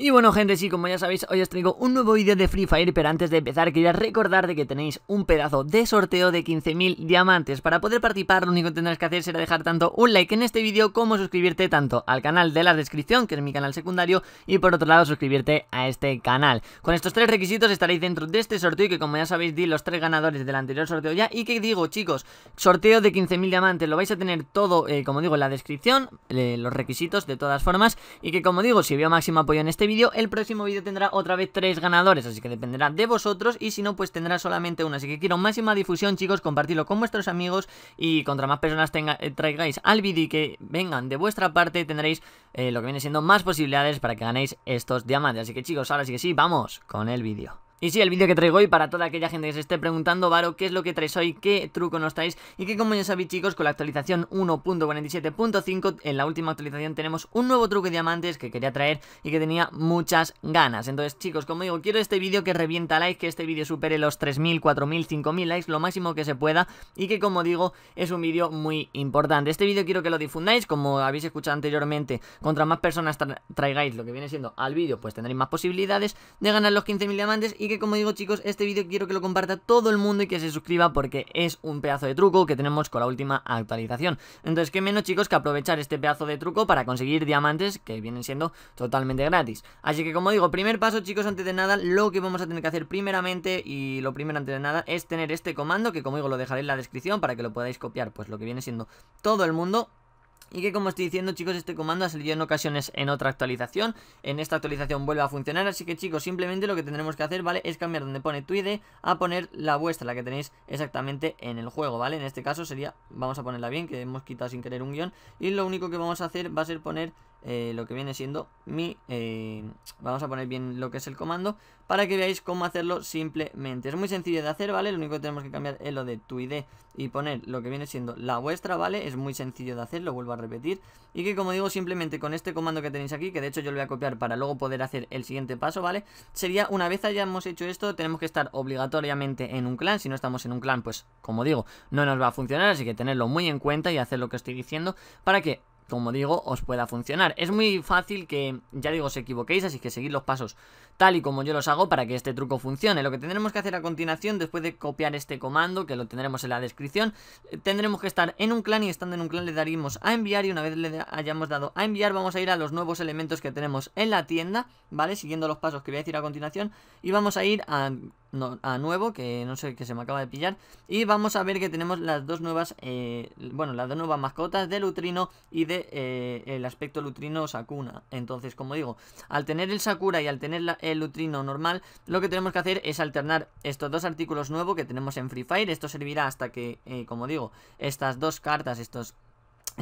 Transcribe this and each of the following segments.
Y bueno gente, sí, como ya sabéis, hoy os traigo un nuevo vídeo de Free Fire, pero antes de empezar quería recordar de que tenéis un pedazo de sorteo de 15.000 diamantes. Para poder participar lo único que tendrás que hacer será dejar tanto un like en este vídeo como suscribirte tanto al canal de la descripción, que es mi canal secundario, y por otro lado suscribirte a este canal. Con estos tres requisitos estaréis dentro de este sorteo y que como ya sabéis di los tres ganadores del anterior sorteo ya. Y que digo chicos, sorteo de 15.000 diamantes, lo vais a tener todo, eh, como digo, en la descripción, eh, los requisitos de todas formas. Y que como digo, si veo máximo apoyo en este vídeo, el próximo vídeo tendrá otra vez tres ganadores, así que dependerá de vosotros y si no, pues tendrá solamente uno. Así que quiero máxima difusión, chicos, compartirlo con vuestros amigos y contra más personas eh, traigáis al vídeo y que vengan de vuestra parte, tendréis eh, lo que viene siendo más posibilidades para que ganéis estos diamantes. Así que chicos, ahora sí que sí, vamos con el vídeo. Y sí, el vídeo que traigo hoy para toda aquella gente que se esté preguntando, Varo, qué es lo que traes hoy, qué truco no estáis y que como ya sabéis chicos, con la actualización 1.47.5, en la última actualización tenemos un nuevo truco de diamantes que quería traer y que tenía muchas ganas. Entonces chicos, como digo, quiero este vídeo que revienta likes, que este vídeo supere los 3.000, 4.000, 5.000 likes, lo máximo que se pueda y que como digo, es un vídeo muy importante. Este vídeo quiero que lo difundáis, como habéis escuchado anteriormente, contra más personas traigáis lo que viene siendo al vídeo, pues tendréis más posibilidades de ganar los 15.000 diamantes y que como digo chicos, este vídeo quiero que lo comparta todo el mundo y que se suscriba porque es un pedazo de truco que tenemos con la última actualización. Entonces, qué menos chicos que aprovechar este pedazo de truco para conseguir diamantes que vienen siendo totalmente gratis. Así que como digo, primer paso chicos, antes de nada, lo que vamos a tener que hacer primeramente y lo primero antes de nada es tener este comando que como digo lo dejaré en la descripción para que lo podáis copiar pues lo que viene siendo todo el mundo y que como estoy diciendo chicos este comando ha salido en ocasiones en otra actualización, en esta actualización vuelve a funcionar, así que chicos simplemente lo que tendremos que hacer vale es cambiar donde pone tu ID a poner la vuestra, la que tenéis exactamente en el juego, vale, en este caso sería, vamos a ponerla bien que hemos quitado sin querer un guión y lo único que vamos a hacer va a ser poner eh, lo que viene siendo mi... Eh, vamos a poner bien lo que es el comando para que veáis cómo hacerlo simplemente. Es muy sencillo de hacer, ¿vale? Lo único que tenemos que cambiar es lo de tu ID y poner lo que viene siendo la vuestra, ¿vale? Es muy sencillo de hacer, lo vuelvo a repetir. Y que como digo, simplemente con este comando que tenéis aquí, que de hecho yo lo voy a copiar para luego poder hacer el siguiente paso, ¿vale? Sería una vez hayamos hecho esto, tenemos que estar obligatoriamente en un clan. Si no estamos en un clan, pues como digo, no nos va a funcionar, así que tenerlo muy en cuenta y hacer lo que estoy diciendo para que como digo, os pueda funcionar. Es muy fácil que, ya digo, os equivoquéis, así que seguid los pasos tal y como yo los hago para que este truco funcione. Lo que tendremos que hacer a continuación, después de copiar este comando, que lo tendremos en la descripción, eh, tendremos que estar en un clan y estando en un clan le daríamos a enviar y una vez le hayamos dado a enviar vamos a ir a los nuevos elementos que tenemos en la tienda, ¿vale? Siguiendo los pasos que voy a decir a continuación y vamos a ir a a nuevo, que no sé, que se me acaba de pillar. Y vamos a ver que tenemos las dos nuevas, eh, bueno, las dos nuevas mascotas de Lutrino y de eh, el aspecto Lutrino Sakuna. Entonces, como digo, al tener el Sakura y al tener el Lutrino normal, lo que tenemos que hacer es alternar estos dos artículos nuevos que tenemos en Free Fire. Esto servirá hasta que, eh, como digo, estas dos cartas, estos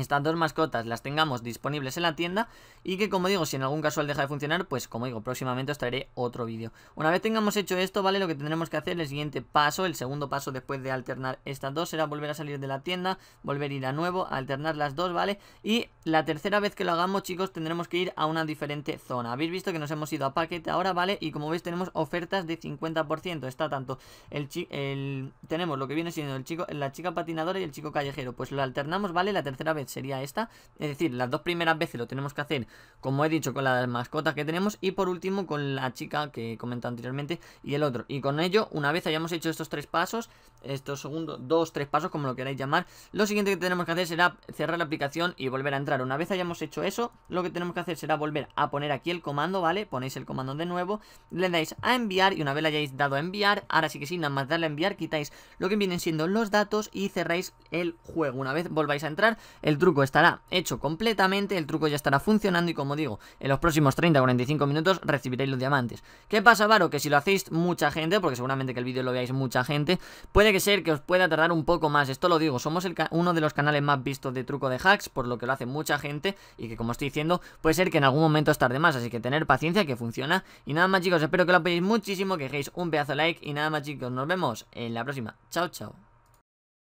estas dos mascotas las tengamos disponibles en la tienda y que como digo, si en algún caso él deja de funcionar, pues como digo, próximamente os traeré otro vídeo. Una vez tengamos hecho esto, ¿vale? Lo que tendremos que hacer, el siguiente paso, el segundo paso después de alternar estas dos, será volver a salir de la tienda, volver a ir a nuevo, alternar las dos, ¿vale? Y la tercera vez que lo hagamos, chicos, tendremos que ir a una diferente zona. Habéis visto que nos hemos ido a paquete ahora, ¿vale? Y como veis tenemos ofertas de 50%, está tanto el, tenemos lo que viene siendo el chico, la chica patinadora y el chico callejero, pues lo alternamos, ¿vale? La tercera vez sería esta. Es decir, las dos primeras veces lo tenemos que hacer, como he dicho, con las mascotas que tenemos. Y por último, con la chica que comentado anteriormente y el otro. Y con ello, una vez hayamos hecho estos tres pasos, estos segundos, dos, tres pasos, como lo queráis llamar, lo siguiente que tenemos que hacer será cerrar la aplicación y volver a entrar. Una vez hayamos hecho eso, lo que tenemos que hacer será volver a poner aquí el comando, ¿vale? Ponéis el comando de nuevo, le dais a enviar y una vez le hayáis dado a enviar, ahora sí que sí, nada más darle a enviar, quitáis lo que vienen siendo los datos y cerráis el juego. Una vez volváis a entrar, el truco estará hecho completamente, el truco ya estará funcionando y como digo, en los próximos 30-45 minutos recibiréis los diamantes. ¿Qué pasa, Varo? Que si lo hacéis mucha gente, porque seguramente que el vídeo lo veáis mucha gente, puede que que ser que os pueda tardar un poco más, esto lo digo, somos uno de los canales más vistos de truco de hacks, por lo que lo hace mucha gente y que como estoy diciendo, puede ser que en algún momento os tarde más, así que tener paciencia que funciona. Y nada más chicos, espero que lo apoyéis muchísimo, que dejéis un pedazo de like y nada más chicos, nos vemos en la próxima. Chao, chao.